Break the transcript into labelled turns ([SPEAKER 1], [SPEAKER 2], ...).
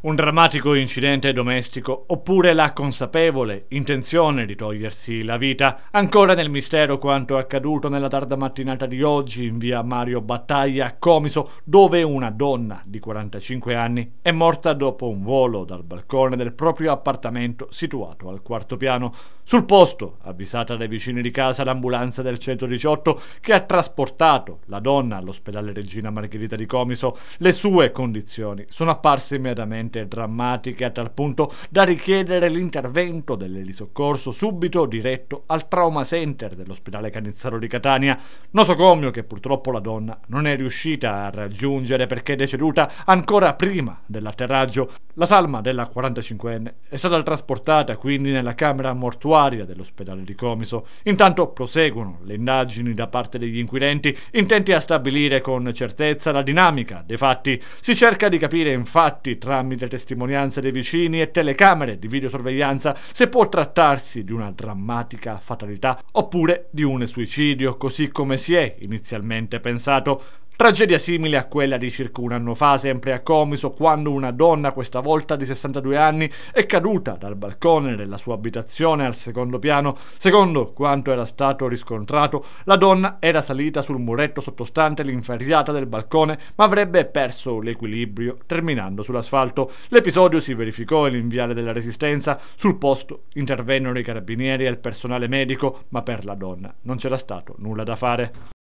[SPEAKER 1] un drammatico incidente domestico oppure la consapevole intenzione di togliersi la vita. Ancora nel mistero quanto accaduto nella tarda mattinata di oggi in via Mario Battaglia a Comiso, dove una donna di 45 anni è morta dopo un volo dal balcone del proprio appartamento situato al quarto piano. Sul posto, avvisata dai vicini di casa, l'ambulanza del 118 che ha trasportato la donna all'ospedale Regina Margherita di Comiso, le sue condizioni sono apparse immediatamente estremamente drammatiche a tal punto da richiedere l'intervento dell'elisoccorso subito diretto al trauma center dell'ospedale Canizzaro di Catania, nosocomio che purtroppo la donna non è riuscita a raggiungere perché è deceduta ancora prima dell'atterraggio. La salma della 45enne è stata trasportata quindi nella camera mortuaria dell'ospedale di Comiso. Intanto proseguono le indagini da parte degli inquirenti intenti a stabilire con certezza la dinamica dei fatti. Si cerca di capire infatti tramite da testimonianze dei vicini e telecamere di videosorveglianza se può trattarsi di una drammatica fatalità oppure di un suicidio, così come si è inizialmente pensato. Tragedia simile a quella di circa un anno fa, sempre a Comiso, quando una donna, questa volta di 62 anni, è caduta dal balcone della sua abitazione al secondo piano. Secondo quanto era stato riscontrato, la donna era salita sul muretto sottostante l'inferriata del balcone, ma avrebbe perso l'equilibrio, terminando sull'asfalto. L'episodio si verificò in Viale della Resistenza. Sul posto intervennero i carabinieri e il personale medico, ma per la donna non c'era stato nulla da fare.